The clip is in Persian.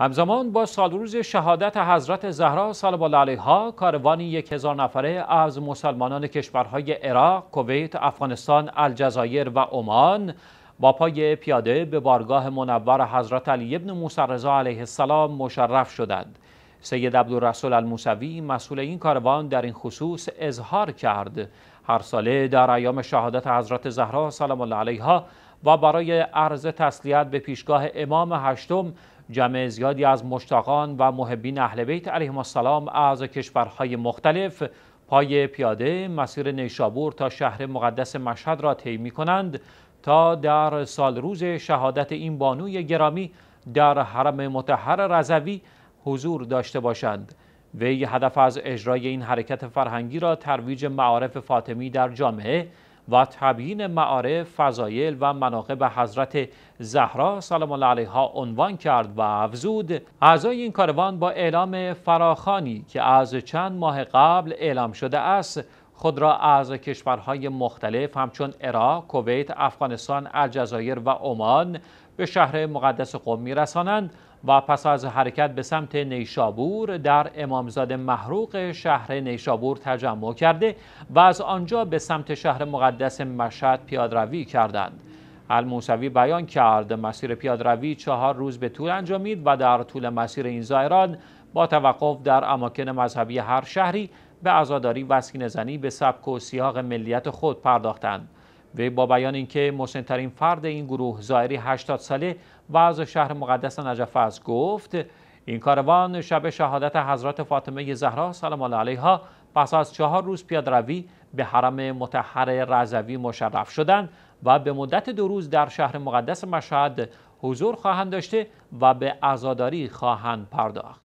همزمان با سالروز شهادت حضرت زهرا سلام الله علیها کاروانی یک هزار نفره از مسلمانان کشورهای عراق، کویت، افغانستان، الجزایر و عمان با پای پیاده به بارگاه منور حضرت علی ابن موسی رضا علیه السلام مشرف شدند. سید عبدالرسول الموسوی مسئول این کاروان در این خصوص اظهار کرد هر ساله در ایام شهادت حضرت زهرا سلام الله علیها و برای عرض تسلیت به پیشگاه امام هشتم جمع زیادی از مشتاقان و محبین اهل بیت علیهم السلام از کشورهای مختلف پای پیاده مسیر نیشابور تا شهر مقدس مشهد را طی کنند تا در سال روز شهادت این بانوی گرامی در حرم متحر رضوی حضور داشته باشند وی هدف از اجرای این حرکت فرهنگی را ترویج معارف فاطمی در جامعه و تبیین معارف فضایل و مناقب حضرت زهرا سلام الله علیها عنوان کرد و افزود اعضای این کاروان با اعلام فراخانی که از چند ماه قبل اعلام شده است خود را از کشورهای مختلف همچون عراق، کویت، افغانستان، الجزایر و عمان به شهر مقدس قم میرسانند و پس از حرکت به سمت نیشابور در امامزاده محروق شهر نیشابور تجمع کرده و از آنجا به سمت شهر مقدس مشهد پیادروی کردند. الموسوی بیان کرد مسیر پیادروی چهار روز به طول انجامید و در طول مسیر این زائران با توقف در اماکن مذهبی هر شهری به عزاداری و زنی به سبک و سیاق ملیت خود پرداختند وی با بیان اینکه مسنترین فرد این گروه زائری 80 ساله و از شهر مقدس نجف از گفت این کاروان شب شهادت حضرت فاطمه زهرا سلام الله علیها پس از چهار روز پیاده روی به حرم متحر رضوی مشرف شدند و به مدت دو روز در شهر مقدس مشهد حضور خواهند داشته و به عزاداری خواهند پرداخت